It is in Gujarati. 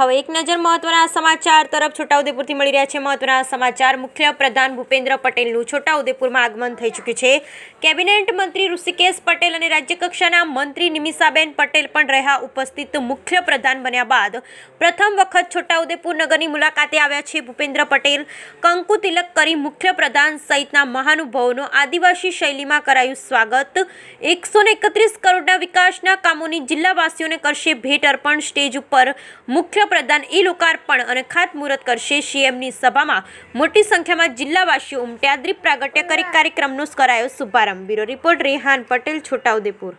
હવે એક નજર મહત્વના સમાચાર તરફ છોટાઉદેપુરથી મળી રહ્યા છે મહત્વના સમાચાર મુખ્ય પ્રધાન ભૂપેન્દ્ર પટેલનું છોટાઉદેપુરમાં આગમન થઈ ચૂક્યું છે કેબિનેટ મંત્રી ઋષિકેશ પટેલ અને રાજ્યકક્ષાના મંત્રી નિમિષાબેન પટેલ પણ રહ્યા ઉપસ્થિત મુખ્ય પ્રધાન બન્યા બાદ પ્રથમ વખત છોટાઉદેપુર નગરની મુલાકાતે આવ્યા છે ભૂપેન્દ્ર પટેલ કંકુ તિલક કરી મુખ્ય પ્રધાન સહિતના મહાનુભાવોનું આદિવાસી શૈલીમાં કરાયું સ્વાગત એકસો ને એકત્રીસ કરોડના વિકાસના કામોની જિલ્લાવાસીઓને કરશે ભેટ અર્પણ સ્ટેજ સ્ટેજ ઉપર મુખ્ય પ્રધાન ઈ લોકાર્પણ અને ખાતમુહૂર્ત કરશે સીએમની સભામાં મોટી સંખ્યામાં જિલ્લાવાસીઓ ઉમટ્યા દ્રીપ પ્રાગટ્ય કરી કાર્યક્રમનો કરાયો શુભારંભ બ્યુરો રિપોર્ટ રેહાન પટેલ છોટાઉદેપુર